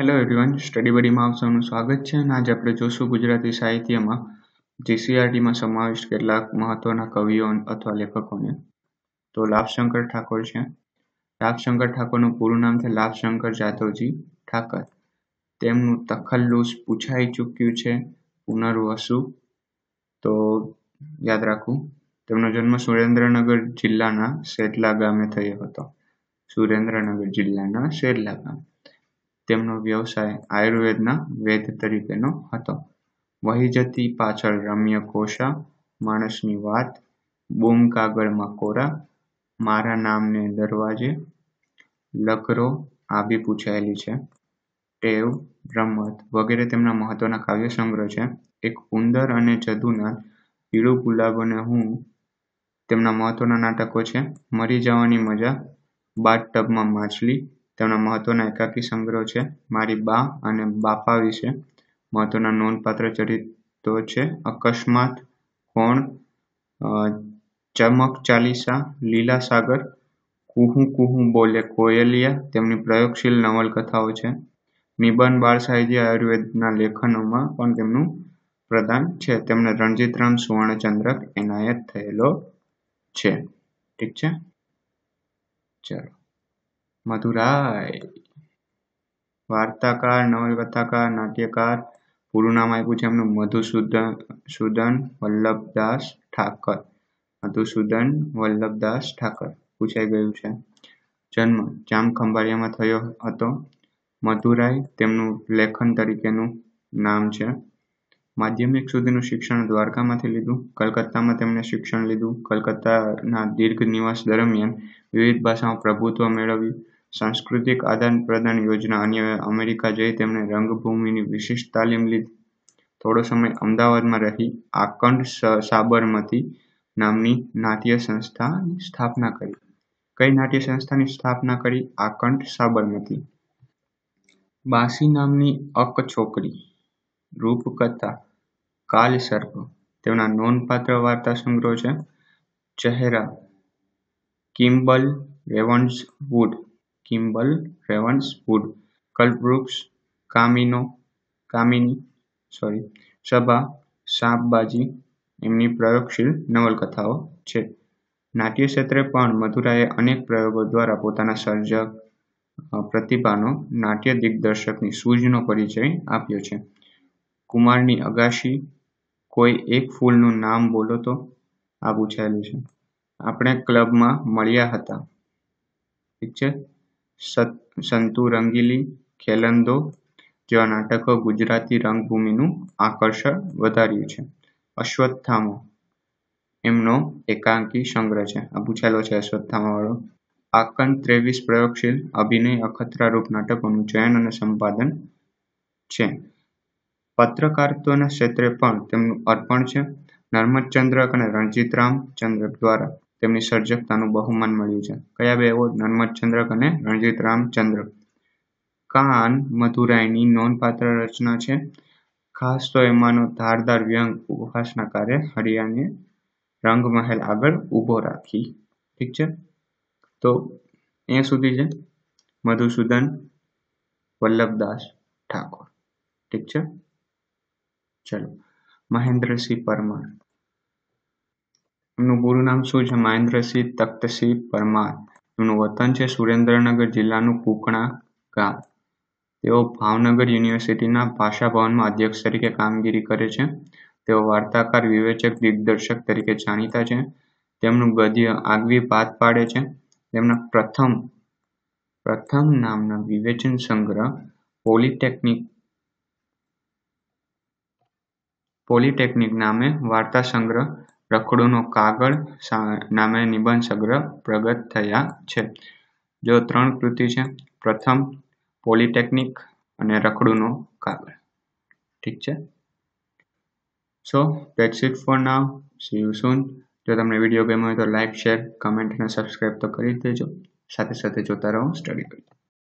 hello everyone study બડીમાં આપ સ્વાગત છે અને આજે આપણે જોશું ગુજરાતી સાહિત્યમાં જીસીઆરટીમાં સમાવિષ્ટ કેટલાક મહત્વના કવિઓ અથવા લેખકોને તો લાભશંકર ઠાકોર છે લાભશંકર ઠાકોરનું પૂરું નામ છે લાભશંકર જાધવજી ઠાકર તેમનું તખલ્લુસ પૂછાઈ ચૂક્યું છે પુનર્વસુ તો યાદ રાખવું તેમનો જન્મ સુરેન્દ્રનગર જિલ્લાના શેરલા ગામે થયો હતો સુરેન્દ્રનગર જિલ્લાના શેરલા ગામ તેમનો વ્યવસાય આયુર્વેદના વેદ તરીકેનો હતો વહી જતી પાછળ રમ્ય કોષા માણસની વાત બૂમ કાગળમાં કોરા મારા નામને દરવાજે લકરો આબી પૂછાયેલી છે ટેવ રમત વગેરે તેમના મહત્વના કાવ્ય સંગ્રહ છે એક ઉંદર અને જદુના પીળું ગુલાબોને હું તેમના મહત્વના નાટકો છે મરી જવાની મજા બાથ ટબમાં માછલી તેમના મહત્વના એકાકી સંગ્રહ છે મારી બા અને બાપા વિશે મહત્વના નોંધપાત્ર ચરિત્રો છે અકસ્માત કોણ ચમક ચાલીસા લીલા સાગર કુહુ કુહુ બોલે કોયલિયા તેમની પ્રયોગશીલ નવલકથાઓ છે નિબંધ બાળ સાહિત્ય આયુર્વેદના લેખનોમાં પણ તેમનું પ્રદાન છે તેમને રણજીતરામ સુવર્ણચંદ્રક એનાયત થયેલો છે ઠીક છે ચાલો મધુરાય વાર્તાકાર નવલકથાકાર નાટ્યકાર પૂરું નામ આપ્યું છે એમનું મધુસૂદન સૂદન વલ્લભદાસ ઠાકર મધુસૂદન વલ્લભદાસ ઠાકર પૂછાઈ ગયું છે જન્મ જામ ખંભાળિયામાં થયો હતો મધુરાય તેમનું લેખન તરીકેનું નામ છે માધ્યમિક સુધીનું શિક્ષણ દ્વારકામાંથી લીધું કલકત્તામાં તેમણે શિક્ષણ લીધું કલકત્તાના દીર્ઘ નિવાસ દરમિયાન વિવિધ ભાષામાં પ્રભુત્વ મેળવ્યું સાંસ્કૃતિક આદાન પ્રદાન યોજના અન્ય અમેરિકા જઈ તેમણે રંગભૂમિની વિશિષ્ટ તાલીમ લીધી થોડો સમય અમદાવાદમાં રહી આકંડ સાબરમતી નામની નાટ્ય સંસ્થાની સ્થાપના કરી કઈ નાટ્ય સંસ્થાની સ્થાપના કરી આકંઠ સાબરમતી બાસી નામની અક છોકરી રૂપકથા કાલસર્પ તેમના નોંધપાત્ર વાર્તા સંગ્રહ છે ચહેરા Kimball Ravenswood Kimball Ravenswood કલ્પવૃક્ષ કામિનો કામિની સોરી સભા સાંપબાજી એમની પ્રયોગશીલ નવલકથાઓ છે નાટ્ય ક્ષેત્રે પણ મધુરાએ અનેક પ્રયોગો દ્વારા પોતાના સર્જક પ્રતિભાનો નાટ્ય દિગ્દર્શકની સૂઝનો પરિચય આપ્યો છે કુમારની અગાશી કોઈ એક ફૂલનું નામ બોલો તો આ પૂછાયેલું છે આપણે ક્લબમાં મળ્યા હતા ઠીક છે સંતુ રંગીલી ખેલંદો જેવા નાટકો ગુજરાતી રંગભૂમિનું આકર્ષણ વધાર્યું છે અશ્વત્થામા એમનો એકાંકી સંગ્રહ છે આ પૂછેલો છે અશ્વત્થામા વાળો આકંદ ત્રેવીસ પ્રયોગશીલ અભિનય અખતરારૂપ નાટકોનું ચયન અને સંપાદન છે પત્રકારત્વના ક્ષેત્રે પણ તેમનું અર્પણ છે નર્મદ નર્મદચંદ્રક અને રણજીત રામચંદ્રક દ્વારા તેમની સર્જકતાનું બહુમાન મળ્યું છે કયા બે એવોર્ડ નર્મદચંદ્રક અને રણજીત રામચંદ્રક કાન મધુરાયની નોંધપાત્ર રચના છે ખાસ તો એમાંનો ધારદાર વ્યંગ ઉપહાસના કાર્ય હરિયાને રંગમહેલ આગળ ઊભો રાખી ઠીક છે તો એ સુધી છે મધુસૂદન વલ્લભદાસ ઠાકોર ઠીક છે ચલો મહેન્દ્રસિંહ પરમાર એમનું પૂરું નામ શું છે મહેન્દ્રસિંહ તખ્તસિંહ પરમાર એમનું વતન છે સુરેન્દ્રનગર જિલ્લાનું કુકણા ગામ તેઓ ભાવનગર યુનિવર્સિટીના ભાષા ભવનમાં અધ્યક્ષ તરીકે કામગીરી કરે છે તેઓ વાર્તાકાર વિવેચક દિગ્દર્શક તરીકે જાણીતા છે તેમનું ગદ્ય આગવી પાત પાડે છે તેમના પ્રથમ પ્રથમ નામના વિવેચન સંગ્રહ પોલિટેકનિક પોલિટેકનિક નામે વાર્તા સંગ્રહ રખડુંનો કાગળ નામે નિબંધ સંગ્રહ પ્રગટ થયા છે જો ત્રણ કૃતિ છે પ્રથમ પોલિટેકનિક અને રખડુંનો કાગળ ઠીક છે so that's it for now see you soon જો તમને વિડીયો ગમ્યો હોય તો લાઇક શેર કમેન્ટ અને સબસ્ક્રાઈબ તો કરી દેજો સાથે સાથે જોતા રહો સ્ટડી કરી